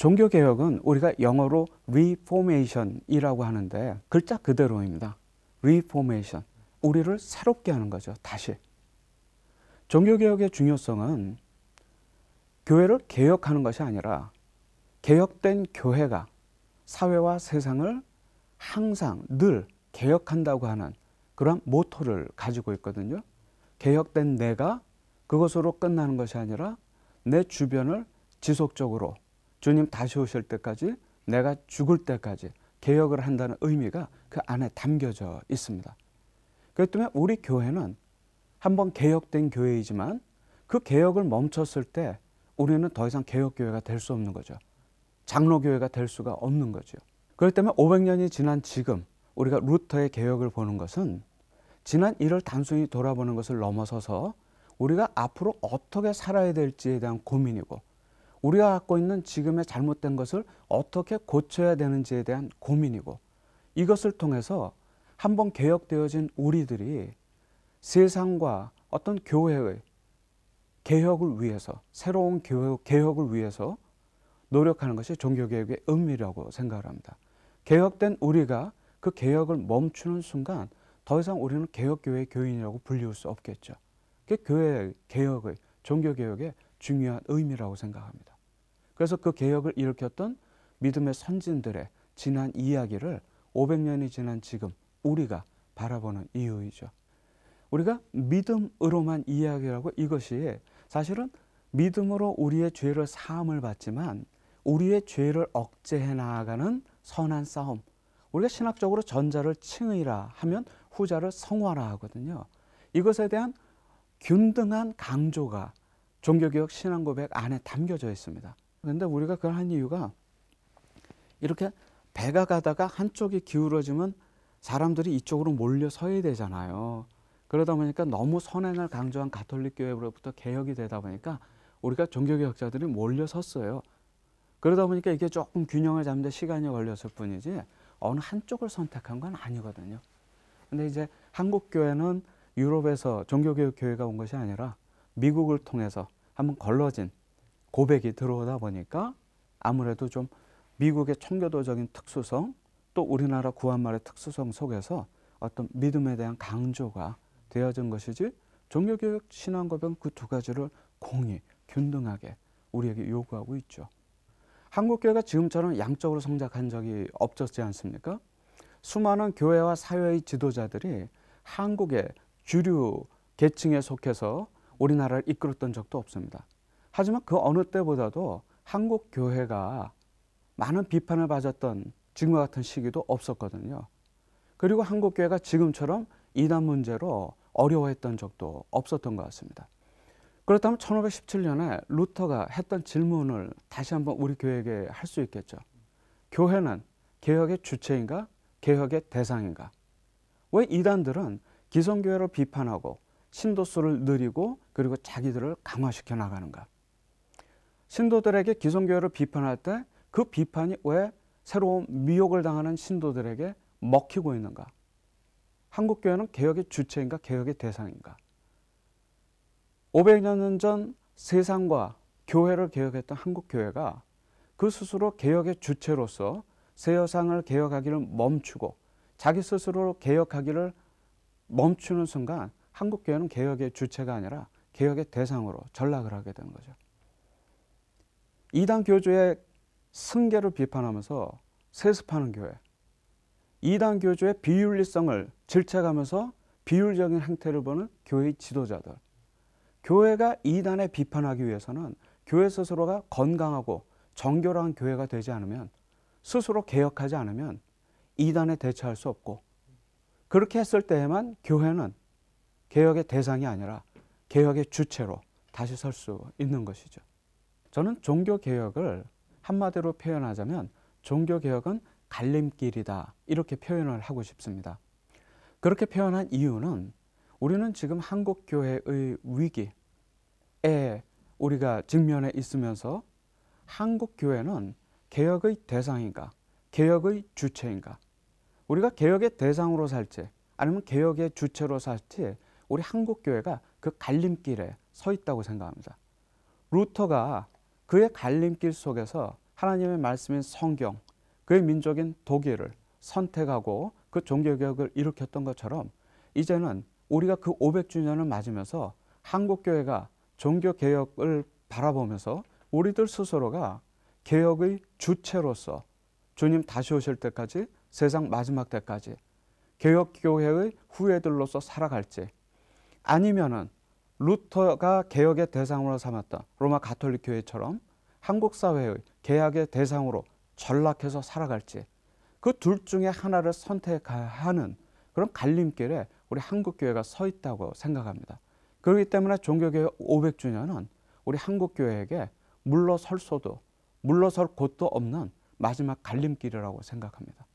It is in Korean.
종교 개혁은 우리가 영어로 reformation이라고 하는데 글자 그대로입니다. reformation. 우리를 새롭게 하는 거죠. 다시. 종교 개혁의 중요성은 교회를 개혁하는 것이 아니라 개혁된 교회가 사회와 세상을 항상 늘 개혁한다고 하는 그런 모토를 가지고 있거든요. 개혁된 내가 그것으로 끝나는 것이 아니라 내 주변을 지속적으로 주님 다시 오실 때까지 내가 죽을 때까지 개혁을 한다는 의미가 그 안에 담겨져 있습니다. 그렇기 때문에 우리 교회는 한번 개혁된 교회이지만 그 개혁을 멈췄을 때 우리는 더 이상 개혁교회가 될 수 없는 거죠. 장로교회가 될 수가 없는 거죠. 그렇기 때문에 500년이 지난 지금 우리가 루터의 개혁을 보는 것은 지난 일을 단순히 돌아보는 것을 넘어서서 우리가 앞으로 어떻게 살아야 될지에 대한 고민이고 우리가 갖고 있는 지금의 잘못된 것을 어떻게 고쳐야 되는지에 대한 고민이고 이것을 통해서 한번 개혁되어진 우리들이 세상과 어떤 교회의 개혁을 위해서 새로운 개혁, 개혁을 위해서 노력하는 것이 종교개혁의 의미라고 생각을 합니다. 개혁된 우리가 그 개혁을 멈추는 순간 더 이상 우리는 개혁교회의 교인이라고 불리울 수 없겠죠. 그게 교회 의 개혁의 종교개혁의 중요한 의미라고 생각합니다. 그래서 그 개혁을 일으켰던 믿음의 선진들의 지난 이야기를 500년이 지난 지금 우리가 바라보는 이유이죠. 우리가 믿음으로만 이야기하고 이것이 사실은 믿음으로 우리의 죄를 사함을 받지만 우리의 죄를 억제해 나아가는 선한 싸움. 우리가 신학적으로 전자를 칭의라 하면 후자를 성화라 하거든요. 이것에 대한 균등한 강조가 종교개혁 신앙고백 안에 담겨져 있습니다. 그런데 우리가 그걸 한 이유가 이렇게 배가 가다가 한쪽이 기울어지면 사람들이 이쪽으로 몰려 서야 되잖아요. 그러다 보니까 너무 선행을 강조한 가톨릭 교회로부터 개혁이 되다 보니까 우리가 종교개혁자들이 몰려 섰어요. 그러다 보니까 이게 조금 균형을 잡는 데 시간이 걸렸을 뿐이지 어느 한쪽을 선택한 건 아니거든요. 근데 이제 한국 교회는 유럽에서 종교개혁 교회가 온 것이 아니라 미국을 통해서 한번 걸러진 고백이 들어오다 보니까 아무래도 좀 미국의 청교도적인 특수성 또 우리나라 구한말의 특수성 속에서 어떤 믿음에 대한 강조가 되어진 것이지 종교교육 신앙고백 그두 가지를 공히 균등하게 우리에게 요구하고 있죠. 한국교회가 지금처럼 양적으로 성장한 적이 없었지 않습니까? 수많은 교회와 사회의 지도자들이 한국의 주류 계층에 속해서 우리나라를 이끌었던 적도 없습니다. 하지만 그 어느 때보다도 한국 교회가 많은 비판을 받았던 지금과 같은 시기도 없었거든요. 그리고 한국 교회가 지금처럼 이단 문제로 어려워했던 적도 없었던 것 같습니다. 그렇다면 1517년에 루터가 했던 질문을 다시 한번 우리 교회에게 할 수 있겠죠. 교회는 개혁의 주체인가? 개혁의 대상인가? 왜 이단들은 기성교회를 비판하고 신도수를 늘리고 그리고 자기들을 강화시켜 나가는가. 신도들에게 기성교회를 비판할 때 그 비판이 왜 새로운 미혹을 당하는 신도들에게 먹히고 있는가. 한국교회는 개혁의 주체인가 개혁의 대상인가. 500년 전 세상과 교회를 개혁했던 한국교회가 그 스스로 개혁의 주체로서 세여상을 개혁하기를 멈추고 자기 스스로 개혁하기를 멈추는 순간 한국교회는 개혁의 주체가 아니라 개혁의 대상으로 전락을 하게 되는 거죠. 이단 교조의 승계를 비판하면서 세습하는 교회, 이단 교조의 비윤리성을 질책하면서 비율적인 행태를 보는 교회의 지도자들, 교회가 이단에 비판하기 위해서는 교회 스스로가 건강하고 정교한 교회가 되지 않으면 스스로 개혁하지 않으면 이단에 대처할 수 없고 그렇게 했을 때에만 교회는 개혁의 대상이 아니라 개혁의 주체로 다시 설 수 있는 것이죠. 저는 종교개혁을 한마디로 표현하자면 종교개혁은 갈림길이다 이렇게 표현을 하고 싶습니다. 그렇게 표현한 이유는 우리는 지금 한국 교회의 위기에 우리가 직면해 있으면서 한국 교회는 개혁의 대상인가, 개혁의 주체인가, 우리가 개혁의 대상으로 살지 아니면 개혁의 주체로 살지 우리 한국 교회가 그 갈림길에 서 있다고 생각합니다. 루터가 그의 갈림길 속에서 하나님의 말씀인 성경, 그의 민족인 독일을 선택하고 그 종교개혁을 일으켰던 것처럼 이제는 우리가 그 500주년을 맞으면서 한국교회가 종교개혁을 바라보면서 우리들 스스로가 개혁의 주체로서 주님 다시 오실 때까지 세상 마지막 때까지 개혁교회의 후예들로서 살아갈지 아니면은 루터가 개혁의 대상으로 삼았던 로마 가톨릭 교회처럼 한국 사회의 개혁의 대상으로 전락해서 살아갈지 그 둘 중에 하나를 선택하는 그런 갈림길에 우리 한국 교회가 서 있다고 생각합니다. 그렇기 때문에 종교개혁 500주년은 우리 한국 교회에게 물러설 수도 물러설 곳도 없는 마지막 갈림길이라고 생각합니다.